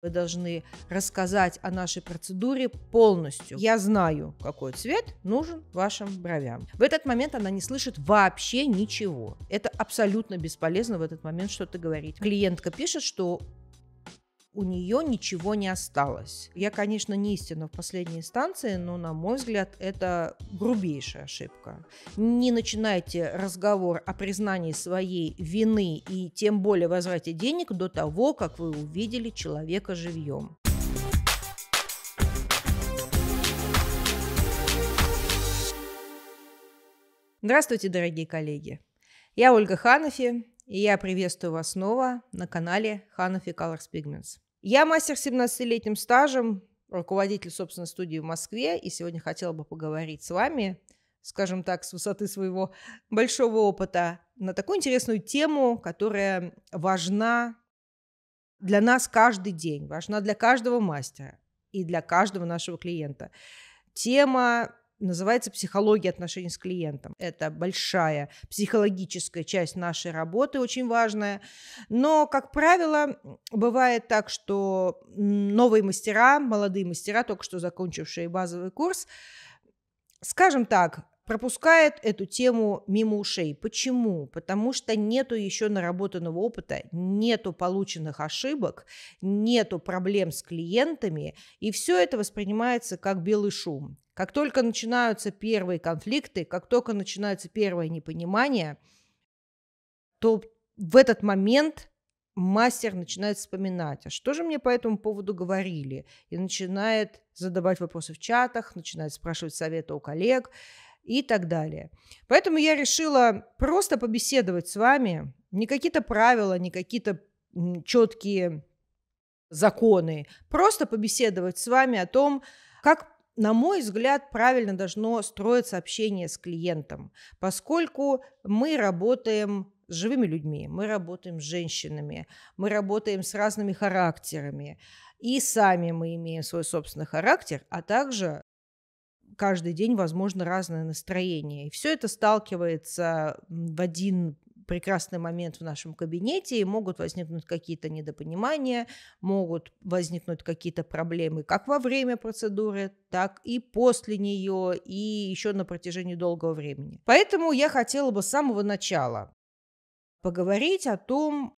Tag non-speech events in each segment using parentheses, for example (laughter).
Вы должны рассказать о нашей процедуре полностью. Я знаю, какой цвет нужен вашим бровям. В этот момент она не слышит вообще ничего. Это абсолютно бесполезно в этот момент что-то говорить. Клиентка пишет, что у нее ничего не осталось. Я, конечно, не истина в последней инстанции, но, на мой взгляд, это грубейшая ошибка. Не начинайте разговор о признании своей вины и тем более возврате денег до того, как вы увидели человека живьем. Здравствуйте, дорогие коллеги! Я Ольга Ханофи, и я приветствую вас снова на канале Hanafi Colors Pigments. Я мастер с 17-летним стажем, руководитель, собственно, студии в Москве, и сегодня хотела бы поговорить с вами, скажем так, с высоты своего (laughs) большого опыта, на такую интересную тему, которая важна для нас каждый день, важна для каждого мастера и для каждого нашего клиента. Тема называется психология отношений с клиентом. Это большая психологическая часть нашей работы, очень важная. Но, как правило, бывает так, что новые мастера, молодые мастера, только что закончившие базовый курс, скажем так, пропускает эту тему мимо ушей. Почему? Потому что нету еще наработанного опыта, нету полученных ошибок, нету проблем с клиентами, и все это воспринимается как белый шум. Как только начинаются первые конфликты, как только начинаются первые непонимания, то в этот момент мастер начинает вспоминать, а что же мне по этому поводу говорили, и начинает задавать вопросы в чатах, начинает спрашивать совета у коллег и так далее. Поэтому я решила просто побеседовать с вами, не какие-то правила, не какие-то четкие законы, просто побеседовать с вами о том, как на мой взгляд, правильно должно строиться общение с клиентом, поскольку мы работаем с живыми людьми, мы работаем с женщинами, мы работаем с разными характерами. И сами мы имеем свой собственный характер, а также каждый день, возможно, разное настроение. И все это сталкивается в один прекрасный момент в нашем кабинете, и могут возникнуть какие-то недопонимания, могут возникнуть какие-то проблемы как во время процедуры, так и после нее, и еще на протяжении долгого времени. Поэтому я хотела бы с самого начала поговорить о том,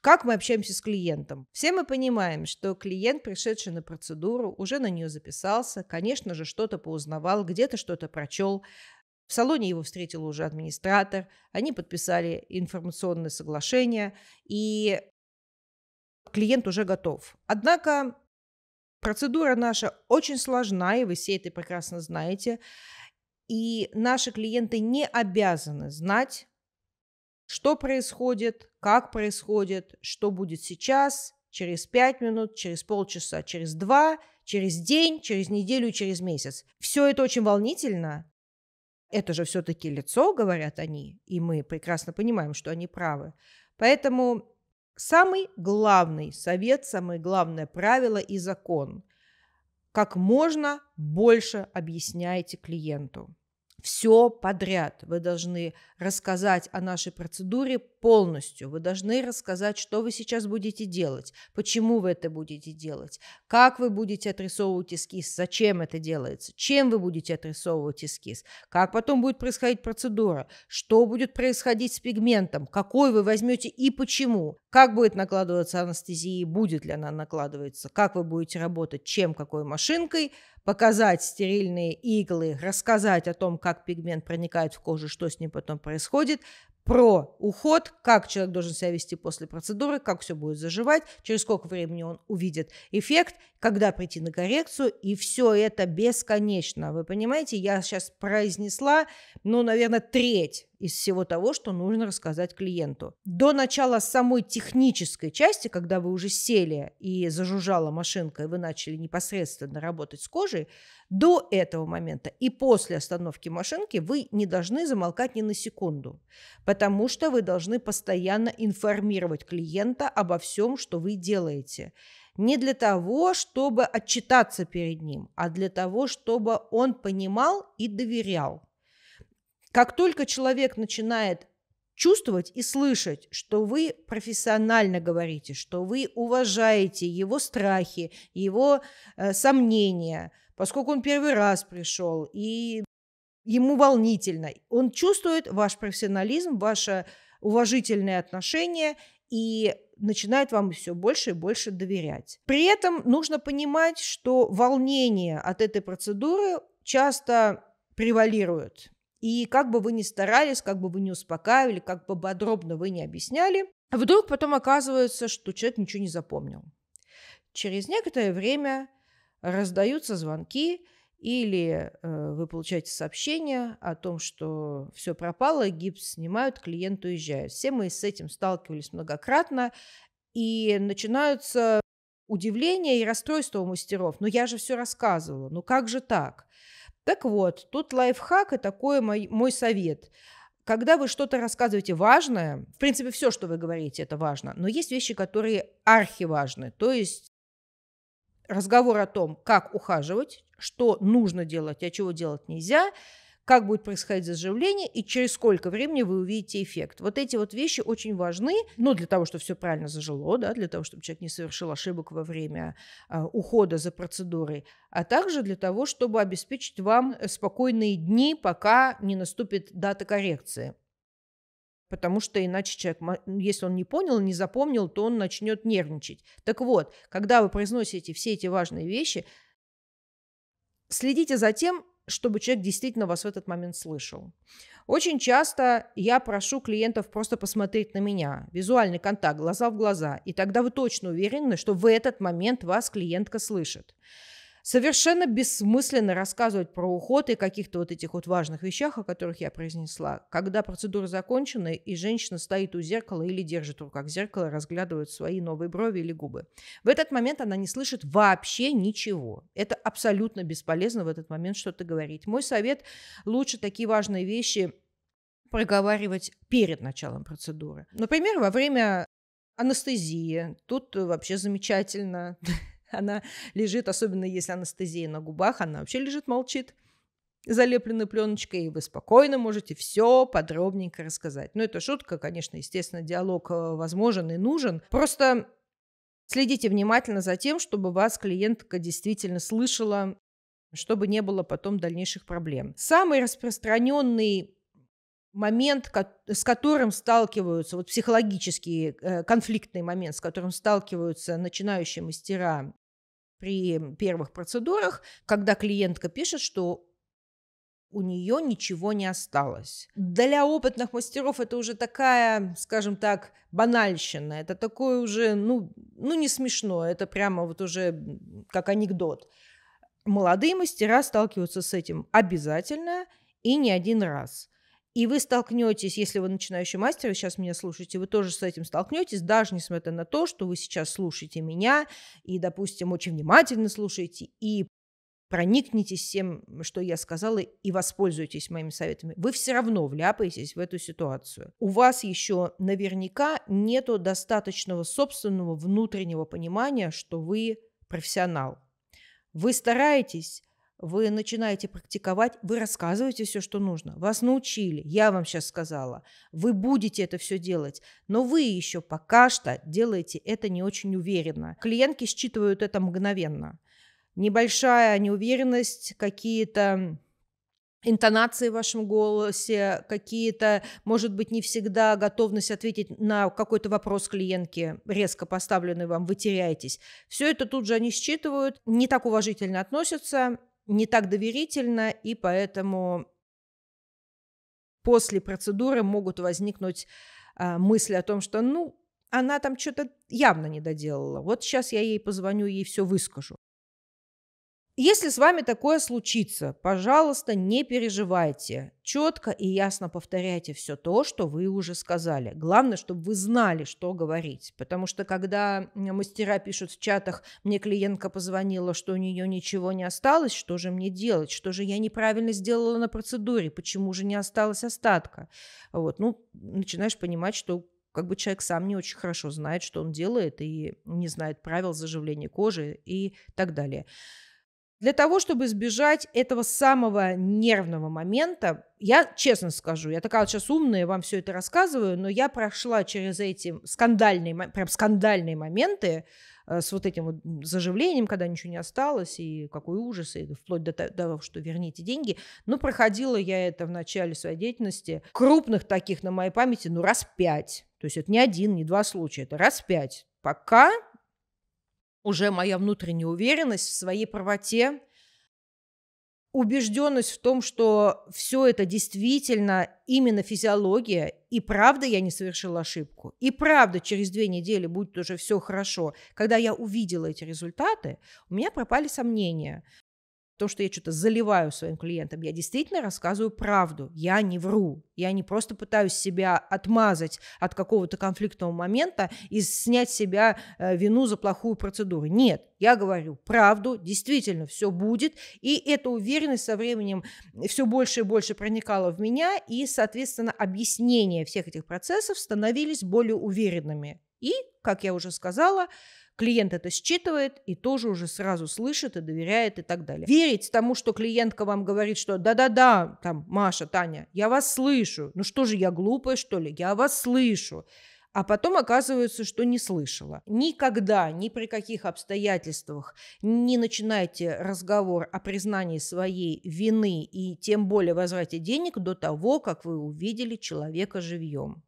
как мы общаемся с клиентом? Все мы понимаем, что клиент, пришедший на процедуру, уже на нее записался, конечно же, что-то поузнавал, где-то что-то прочел, в салоне его встретил уже администратор. Они подписали информационное соглашение, и клиент уже готов. Однако процедура наша очень сложна, и вы все это прекрасно знаете. И наши клиенты не обязаны знать, что происходит, как происходит, что будет сейчас, через пять минут, через полчаса, через два, через день, через неделю, через месяц. Все это очень волнительно, это же все-таки лицо, говорят они, и мы прекрасно понимаем, что они правы. Поэтому самый главный совет, самое главное правило и закон – как можно больше объясняйте клиенту. Все подряд вы должны рассказать о нашей процедуре полностью. Вы должны рассказать, что вы сейчас будете делать, почему вы это будете делать, как вы будете отрисовывать эскиз, зачем это делается, чем вы будете отрисовывать эскиз, как потом будет происходить процедура, что будет происходить с пигментом, какой вы возьмете и почему, как будет накладываться анестезия, будет ли она накладываться, как вы будете работать, чем, какой машинкой, показать стерильные иглы, рассказать о том, как пигмент проникает в кожу, что с ним потом происходит, про уход, как человек должен себя вести после процедуры, как все будет заживать, через сколько времени он увидит эффект, когда прийти на коррекцию, и все это бесконечно. Вы понимаете, я сейчас произнесла, ну, наверное, треть из всего того, что нужно рассказать клиенту. До начала самой технической части, когда вы уже сели и зажужжала машинка, и вы начали непосредственно работать с кожей, до этого момента и после остановки машинки вы не должны замолкать ни на секунду, потому что вы должны постоянно информировать клиента обо всем, что вы делаете не для того, чтобы отчитаться перед ним, а для того, чтобы он понимал и доверял. Как только человек начинает чувствовать и слышать, что вы профессионально говорите, что вы уважаете его страхи, его э, сомнения, поскольку он первый раз пришел и ему волнительно, он чувствует ваш профессионализм, ваше уважительное отношение и начинает вам все больше и больше доверять. При этом нужно понимать, что волнение от этой процедуры часто превалирует. И как бы вы ни старались, как бы вы ни успокаивали, как бы подробно вы ни объясняли, вдруг потом оказывается, что человек ничего не запомнил. Через некоторое время раздаются звонки, или э, вы получаете сообщение о том, что все пропало, гипс снимают, клиент уезжает. Все мы с этим сталкивались многократно, и начинаются удивление и расстройство у мастеров. Ну я же все рассказывала, ну как же так? Так вот, тут лайфхак и такой мой, мой совет. Когда вы что-то рассказываете важное, в принципе, все, что вы говорите, это важно, но есть вещи, которые архиважны. То есть разговор о том, как ухаживать, что нужно делать, а чего делать нельзя – как будет происходить заживление и через сколько времени вы увидите эффект. Вот эти вот вещи очень важны, ну, для того, чтобы все правильно зажило, да, для того, чтобы человек не совершил ошибок во время э, ухода за процедурой, а также для того, чтобы обеспечить вам э, спокойные дни, пока не наступит дата коррекции потому что иначе человек, если он не понял, не запомнил, то он начнет нервничать. Так вот, когда вы произносите все эти важные вещи, следите за тем, чтобы человек действительно вас в этот момент слышал. Очень часто я прошу клиентов просто посмотреть на меня, визуальный контакт, глаза в глаза, и тогда вы точно уверены, что в этот момент вас клиентка слышит. Совершенно бессмысленно рассказывать про уход и каких-то вот этих вот важных вещах, о которых я произнесла, когда процедура закончена и женщина стоит у зеркала или держит в руках зеркало, разглядывает свои новые брови или губы. В этот момент она не слышит вообще ничего. Это абсолютно бесполезно в этот момент что-то говорить. Мой совет – лучше такие важные вещи проговаривать перед началом процедуры. Например, во время анестезии. Тут вообще замечательно она лежит, особенно если анестезия на губах, она вообще лежит, молчит, залепленной пленочкой, и вы спокойно можете все подробненько рассказать. Ну, это шутка, конечно, естественно, диалог э, возможен и нужен. Просто следите внимательно за тем, чтобы вас клиентка действительно слышала, чтобы не было потом дальнейших проблем. Самый распространенный момент, с которым сталкиваются, вот психологический э, конфликтный момент, с которым сталкиваются начинающие мастера при первых процедурах, когда клиентка пишет, что у нее ничего не осталось. Для опытных мастеров это уже такая, скажем так, банальщина. Это такое уже, ну, ну не смешно, это прямо вот уже как анекдот. Молодые мастера сталкиваются с этим обязательно и не один раз – и вы столкнетесь, если вы начинающий мастер, вы сейчас меня слушаете, вы тоже с этим столкнетесь, даже несмотря на то, что вы сейчас слушаете меня и, допустим, очень внимательно слушаете и проникнетесь всем, что я сказала, и воспользуйтесь моими советами. Вы все равно вляпаетесь в эту ситуацию. У вас еще наверняка нет достаточного собственного внутреннего понимания, что вы профессионал. Вы стараетесь, вы начинаете практиковать, вы рассказываете все, что нужно. Вас научили, я вам сейчас сказала. Вы будете это все делать, но вы еще пока что делаете это не очень уверенно. Клиентки считывают это мгновенно. Небольшая неуверенность, какие-то интонации в вашем голосе, какие-то, может быть, не всегда готовность ответить на какой-то вопрос клиентки, резко поставленный вам, вы теряетесь. Все это тут же они считывают, не так уважительно относятся, не так доверительно, и поэтому после процедуры могут возникнуть э, мысли о том, что, ну, она там что-то явно не доделала. Вот сейчас я ей позвоню, ей все выскажу. Если с вами такое случится, пожалуйста, не переживайте. Четко и ясно повторяйте все то, что вы уже сказали. Главное, чтобы вы знали, что говорить. Потому что когда мастера пишут в чатах, мне клиентка позвонила, что у нее ничего не осталось, что же мне делать, что же я неправильно сделала на процедуре, почему же не осталось остатка. Вот, ну, начинаешь понимать, что как бы человек сам не очень хорошо знает, что он делает, и не знает правил заживления кожи и так далее. Для того, чтобы избежать этого самого нервного момента, я честно скажу, я такая вот сейчас умная, вам все это рассказываю, но я прошла через эти скандальные, прям скандальные моменты э, с вот этим вот заживлением, когда ничего не осталось, и какой ужас, и вплоть до того, что верните деньги. Но проходила я это в начале своей деятельности. Крупных таких на моей памяти, ну, раз пять. То есть это не один, не два случая, это раз пять. Пока уже моя внутренняя уверенность в своей правоте, убежденность в том, что все это действительно именно физиология, и правда я не совершила ошибку, и правда через две недели будет уже все хорошо. Когда я увидела эти результаты, у меня пропали сомнения то, что я что-то заливаю своим клиентам, я действительно рассказываю правду, я не вру, я не просто пытаюсь себя отмазать от какого-то конфликтного момента и снять с себя э, вину за плохую процедуру. Нет, я говорю правду, действительно все будет, и эта уверенность со временем все больше и больше проникала в меня, и, соответственно, объяснения всех этих процессов становились более уверенными. И, как я уже сказала, клиент это считывает и тоже уже сразу слышит и доверяет и так далее. Верить тому, что клиентка вам говорит, что да-да-да, там, Маша, Таня, я вас слышу. Ну что же, я глупая, что ли? Я вас слышу а потом оказывается, что не слышала. Никогда, ни при каких обстоятельствах не начинайте разговор о признании своей вины и тем более возврате денег до того, как вы увидели человека живьем.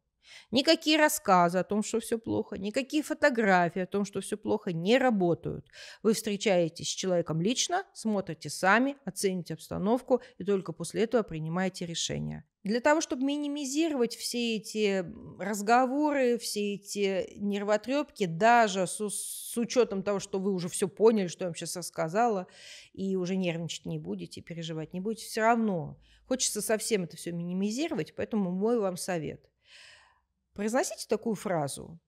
Никакие рассказы о том, что все плохо, никакие фотографии о том, что все плохо, не работают. Вы встречаетесь с человеком лично, смотрите сами, оцените обстановку и только после этого принимаете решение. Для того, чтобы минимизировать все эти разговоры, все эти нервотрепки, даже с, с учетом того, что вы уже все поняли, что я вам сейчас рассказала, и уже нервничать не будете, переживать не будете, все равно хочется совсем это все минимизировать, поэтому мой вам совет – Произносите такую фразу.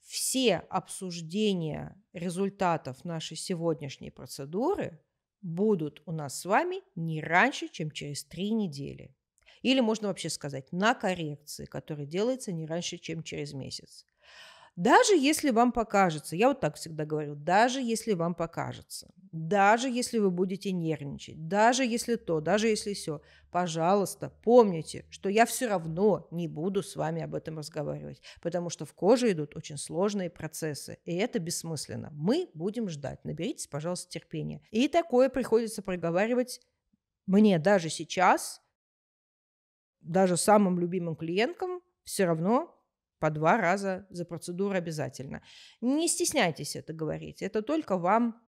Все обсуждения результатов нашей сегодняшней процедуры будут у нас с вами не раньше, чем через три недели. Или можно вообще сказать на коррекции, которая делается не раньше, чем через месяц. Даже если вам покажется, я вот так всегда говорю, даже если вам покажется, даже если вы будете нервничать, даже если то, даже если все, пожалуйста, помните, что я все равно не буду с вами об этом разговаривать, потому что в коже идут очень сложные процессы, и это бессмысленно. Мы будем ждать. Наберитесь, пожалуйста, терпения. И такое приходится проговаривать мне даже сейчас, даже самым любимым клиенткам, все равно по два раза за процедуру обязательно. Не стесняйтесь это говорить. Это только вам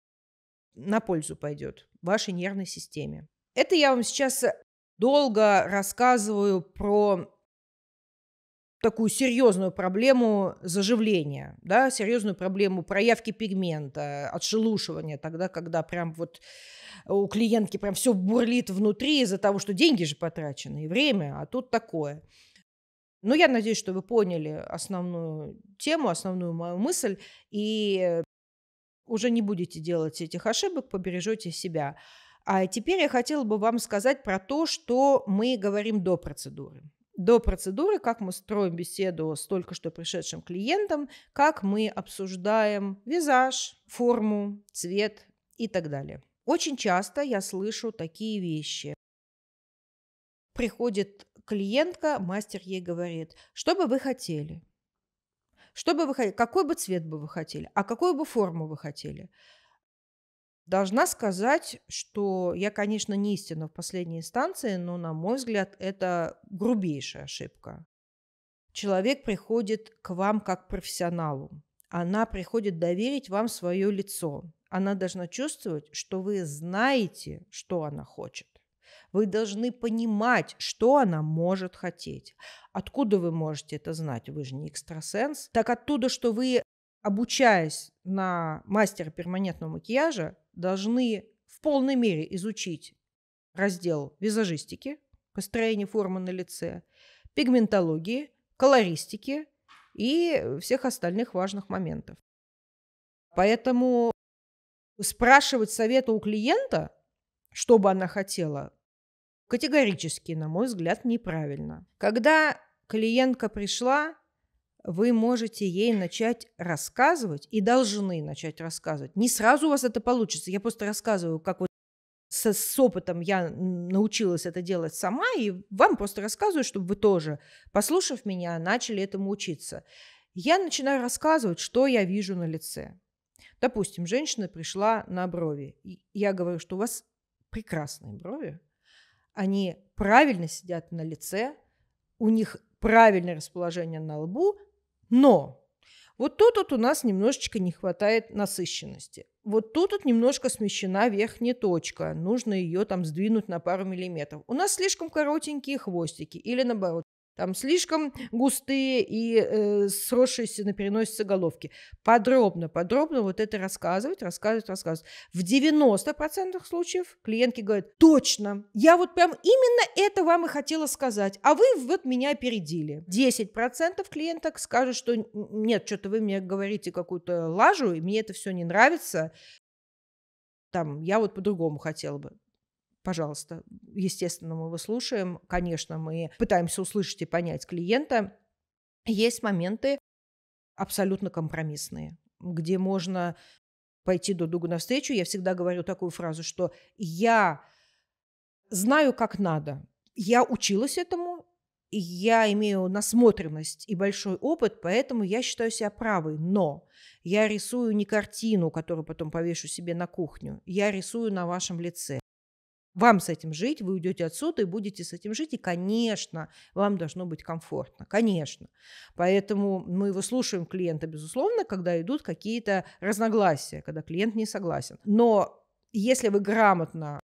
на пользу пойдет, вашей нервной системе. Это я вам сейчас долго рассказываю про такую серьезную проблему заживления, да, серьезную проблему проявки пигмента, отшелушивания, тогда, когда прям вот у клиентки прям все бурлит внутри из-за того, что деньги же потрачены и время, а тут такое – ну, я надеюсь, что вы поняли основную тему, основную мою мысль, и уже не будете делать этих ошибок, побережете себя. А теперь я хотела бы вам сказать про то, что мы говорим до процедуры. До процедуры, как мы строим беседу с только что пришедшим клиентом, как мы обсуждаем визаж, форму, цвет и так далее. Очень часто я слышу такие вещи. Приходит клиентка, мастер ей говорит, что бы вы хотели? Что бы вы хотели? Какой бы цвет бы вы хотели? А какую бы форму вы хотели? Должна сказать, что я, конечно, не истина в последней инстанции, но, на мой взгляд, это грубейшая ошибка. Человек приходит к вам как профессионалу. Она приходит доверить вам свое лицо. Она должна чувствовать, что вы знаете, что она хочет. Вы должны понимать, что она может хотеть. Откуда вы можете это знать? Вы же не экстрасенс. Так оттуда, что вы, обучаясь на мастера перманентного макияжа, должны в полной мере изучить раздел визажистики, построение формы на лице, пигментологии, колористики и всех остальных важных моментов. Поэтому спрашивать совета у клиента, что бы она хотела, Категорически, на мой взгляд, неправильно. Когда клиентка пришла, вы можете ей начать рассказывать и должны начать рассказывать. Не сразу у вас это получится. Я просто рассказываю, как вот с, с опытом я научилась это делать сама, и вам просто рассказываю, чтобы вы тоже, послушав меня, начали этому учиться. Я начинаю рассказывать, что я вижу на лице. Допустим, женщина пришла на брови. и Я говорю, что у вас прекрасные брови, они правильно сидят на лице, у них правильное расположение на лбу, но вот тут вот у нас немножечко не хватает насыщенности. Вот тут вот немножко смещена верхняя точка, нужно ее там сдвинуть на пару миллиметров. У нас слишком коротенькие хвостики или наоборот, там слишком густые и э, сросшиеся на переносице головки. Подробно, подробно вот это рассказывать, рассказывать, рассказывать. В 90% случаев клиентки говорят, точно, я вот прям именно это вам и хотела сказать, а вы вот меня опередили. 10% клиенток скажут, что нет, что-то вы мне говорите какую-то лажу, и мне это все не нравится, там, я вот по-другому хотела бы пожалуйста. Естественно, мы его слушаем. Конечно, мы пытаемся услышать и понять клиента. Есть моменты абсолютно компромиссные, где можно пойти до Дугу навстречу. Я всегда говорю такую фразу, что я знаю, как надо. Я училась этому, я имею насмотренность и большой опыт, поэтому я считаю себя правой. Но я рисую не картину, которую потом повешу себе на кухню. Я рисую на вашем лице. Вам с этим жить, вы уйдете отсюда и будете с этим жить. И, конечно, вам должно быть комфортно, конечно. Поэтому мы его слушаем клиента, безусловно, когда идут какие-то разногласия, когда клиент не согласен. Но если вы грамотно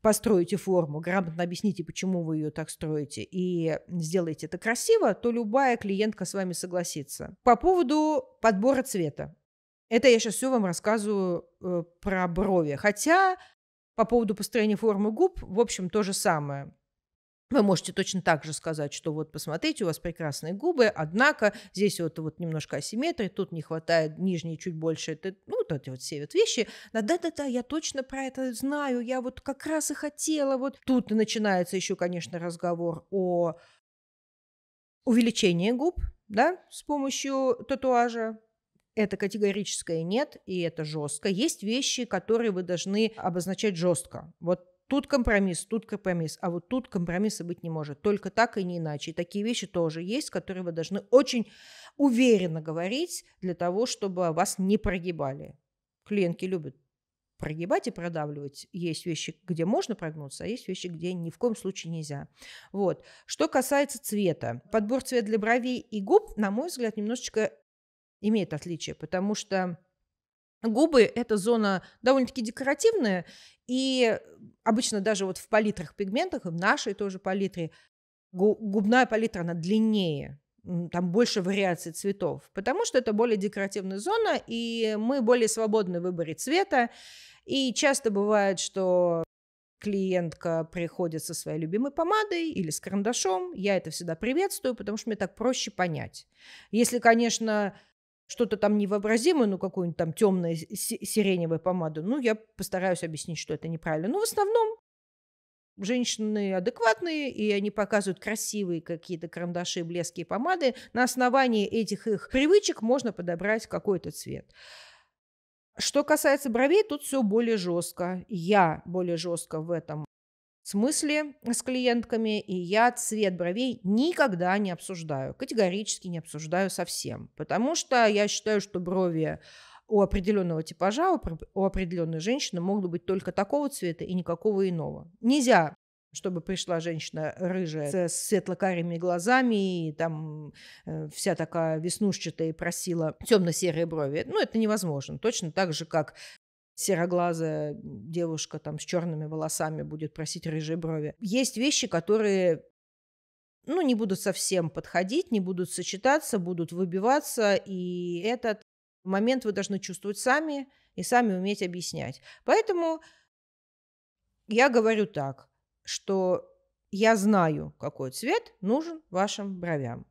построите форму, грамотно объясните, почему вы ее так строите, и сделаете это красиво, то любая клиентка с вами согласится. По поводу подбора цвета. Это я сейчас все вам рассказываю э, про брови. Хотя по поводу построения формы губ, в общем, то же самое. Вы можете точно так же сказать, что вот посмотрите, у вас прекрасные губы, однако здесь вот, вот немножко асимметрии, тут не хватает нижней чуть больше, это, ну, вот эти вот все вот вещи. Да-да-да, я точно про это знаю, я вот как раз и хотела. Вот тут начинается еще, конечно, разговор о увеличении губ, да, с помощью татуажа, это категорическое нет, и это жестко. Есть вещи, которые вы должны обозначать жестко. Вот тут компромисс, тут компромисс, а вот тут компромисса быть не может. Только так и не иначе. И такие вещи тоже есть, которые вы должны очень уверенно говорить для того, чтобы вас не прогибали. Клиентки любят прогибать и продавливать. Есть вещи, где можно прогнуться, а есть вещи, где ни в коем случае нельзя. Вот. Что касается цвета. Подбор цвета для бровей и губ, на мой взгляд, немножечко имеет отличие, потому что губы – это зона довольно-таки декоративная, и обычно даже вот в палитрах пигментах, в нашей тоже палитре, губная палитра, она длиннее, там больше вариаций цветов, потому что это более декоративная зона, и мы более свободны в выборе цвета. И часто бывает, что клиентка приходит со своей любимой помадой или с карандашом. Я это всегда приветствую, потому что мне так проще понять. Если, конечно, что-то там невообразимое, ну, какую-нибудь там темную сиреневую помаду, ну, я постараюсь объяснить, что это неправильно. Но в основном женщины адекватные, и они показывают красивые какие-то карандаши, блески и помады. На основании этих их привычек можно подобрать какой-то цвет. Что касается бровей, тут все более жестко. Я более жестко в этом смысле э, с клиентками, и я цвет бровей никогда не обсуждаю, категорически не обсуждаю совсем, потому что я считаю, что брови у определенного типажа, у определенной женщины могут быть только такого цвета и никакого иного. Нельзя чтобы пришла женщина рыжая с светло-карими глазами и там э, вся такая веснушчатая и просила темно-серые брови. Ну, это невозможно. Точно так же, как сероглазая девушка там с черными волосами будет просить рыжие брови. Есть вещи, которые ну, не будут совсем подходить, не будут сочетаться, будут выбиваться, и этот момент вы должны чувствовать сами и сами уметь объяснять. Поэтому я говорю так, что я знаю, какой цвет нужен вашим бровям.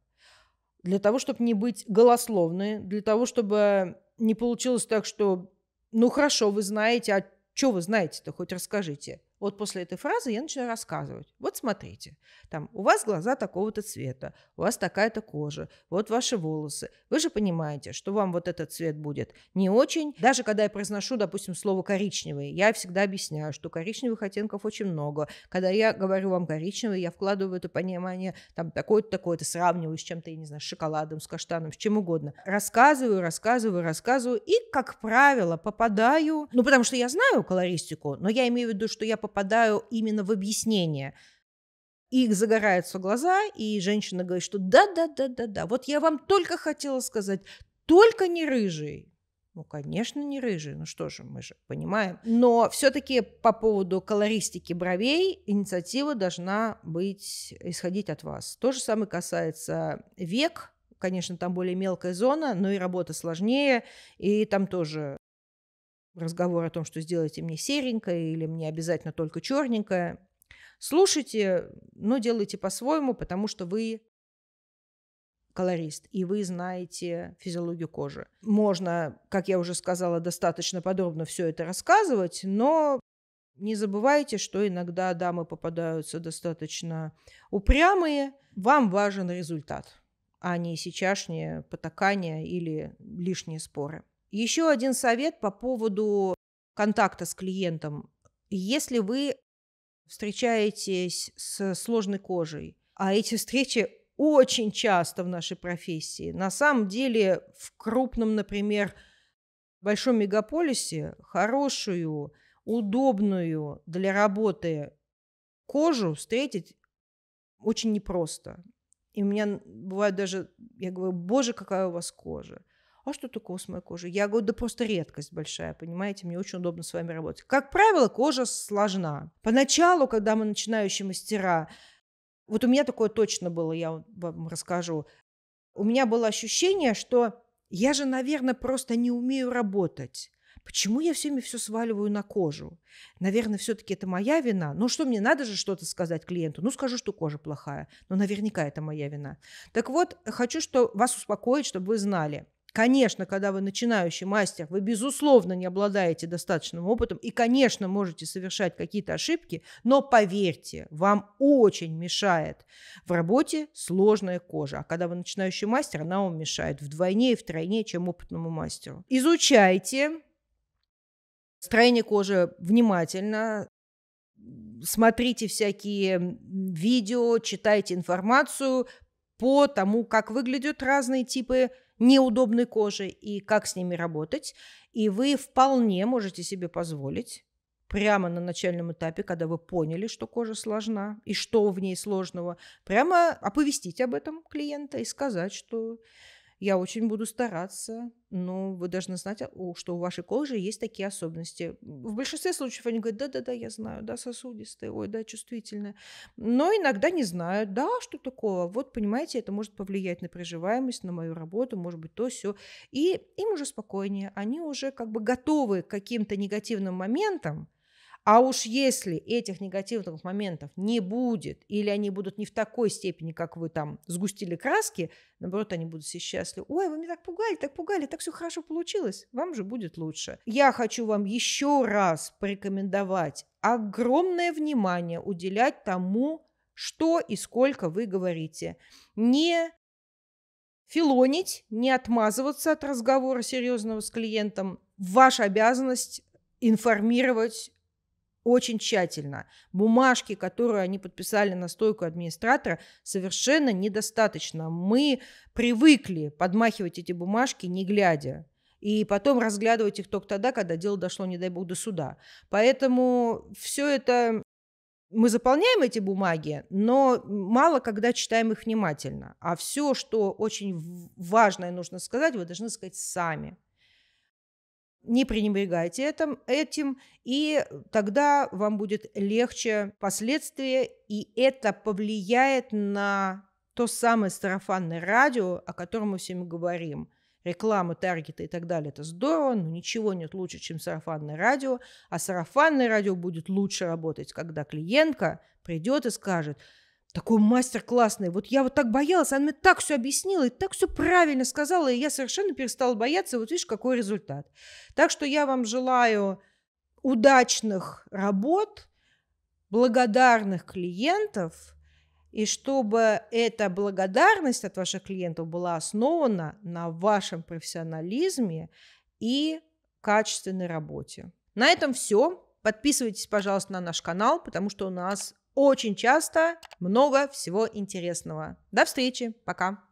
Для того, чтобы не быть голословной, для того, чтобы не получилось так, что ну хорошо, вы знаете, а что вы знаете-то, хоть расскажите. Вот после этой фразы я начинаю рассказывать. Вот смотрите, там у вас глаза такого-то цвета, у вас такая-то кожа, вот ваши волосы. Вы же понимаете, что вам вот этот цвет будет не очень. Даже когда я произношу, допустим, слово коричневый, я всегда объясняю, что коричневых оттенков очень много. Когда я говорю вам коричневый, я вкладываю в это понимание там такое-то, такое-то, сравниваю с чем-то, я не знаю, с шоколадом, с каштаном, с чем угодно. Рассказываю, рассказываю, рассказываю и, как правило, попадаю, ну, потому что я знаю колористику, но я имею в виду, что я попадаю попадаю именно в объяснение. И их загораются глаза, и женщина говорит, что да-да-да-да-да, вот я вам только хотела сказать, только не рыжий. Ну, конечно, не рыжий, ну что же, мы же понимаем. Но все-таки по поводу колористики бровей инициатива должна быть, исходить от вас. То же самое касается век, конечно, там более мелкая зона, но и работа сложнее, и там тоже разговор о том, что сделайте мне серенькое или мне обязательно только черненькое. Слушайте, но делайте по-своему, потому что вы колорист, и вы знаете физиологию кожи. Можно, как я уже сказала, достаточно подробно все это рассказывать, но не забывайте, что иногда дамы попадаются достаточно упрямые. Вам важен результат, а не сейчасшнее потакание или лишние споры. Еще один совет по поводу контакта с клиентом. Если вы встречаетесь с сложной кожей, а эти встречи очень часто в нашей профессии. На самом деле в крупном, например, большом мегаполисе хорошую, удобную для работы кожу встретить очень непросто. И у меня бывает даже, я говорю, боже, какая у вас кожа а что такого с моей кожей? Я говорю, да просто редкость большая, понимаете, мне очень удобно с вами работать. Как правило, кожа сложна. Поначалу, когда мы начинающие мастера, вот у меня такое точно было, я вам расскажу. У меня было ощущение, что я же, наверное, просто не умею работать. Почему я всеми все сваливаю на кожу? Наверное, все-таки это моя вина. Ну что, мне надо же что-то сказать клиенту? Ну скажу, что кожа плохая. Но наверняка это моя вина. Так вот, хочу что вас успокоить, чтобы вы знали. Конечно, когда вы начинающий мастер, вы, безусловно, не обладаете достаточным опытом и, конечно, можете совершать какие-то ошибки, но поверьте, вам очень мешает в работе сложная кожа. А когда вы начинающий мастер, она вам мешает вдвойне и втройне, чем опытному мастеру. Изучайте строение кожи внимательно, смотрите всякие видео, читайте информацию по тому, как выглядят разные типы неудобной кожи и как с ними работать. И вы вполне можете себе позволить прямо на начальном этапе, когда вы поняли, что кожа сложна и что в ней сложного, прямо оповестить об этом клиента и сказать, что я очень буду стараться, но вы должны знать, а, что у вашей кожи есть такие особенности. В большинстве случаев они говорят, да-да-да, я знаю, да, сосудистые, ой, да, чувствительные. Но иногда не знают, да, что такого. Вот, понимаете, это может повлиять на приживаемость, на мою работу, может быть, то, все. И им уже спокойнее, они уже как бы готовы к каким-то негативным моментам, а уж если этих негативных моментов не будет, или они будут не в такой степени, как вы там сгустили краски, наоборот, они будут все счастливы. Ой, вы меня так пугали, так пугали, так все хорошо получилось, вам же будет лучше. Я хочу вам еще раз порекомендовать огромное внимание уделять тому, что и сколько вы говорите. Не филонить, не отмазываться от разговора серьезного с клиентом. Ваша обязанность информировать очень тщательно. Бумажки, которые они подписали на стойку администратора, совершенно недостаточно. Мы привыкли подмахивать эти бумажки, не глядя и потом разглядывать их только тогда, когда дело дошло, не дай бог, до суда. Поэтому все это мы заполняем эти бумаги, но мало когда читаем их внимательно. А все, что очень важное нужно сказать, вы должны сказать сами не пренебрегайте этим, этим, и тогда вам будет легче последствия, и это повлияет на то самое сарафанное радио, о котором мы всем говорим. Реклама, таргеты и так далее – это здорово, но ничего нет лучше, чем сарафанное радио. А сарафанное радио будет лучше работать, когда клиентка придет и скажет – такой мастер классный. Вот я вот так боялась, она мне так все объяснила и так все правильно сказала, и я совершенно перестала бояться. Вот видишь, какой результат. Так что я вам желаю удачных работ, благодарных клиентов, и чтобы эта благодарность от ваших клиентов была основана на вашем профессионализме и качественной работе. На этом все. Подписывайтесь, пожалуйста, на наш канал, потому что у нас очень часто много всего интересного. До встречи, пока!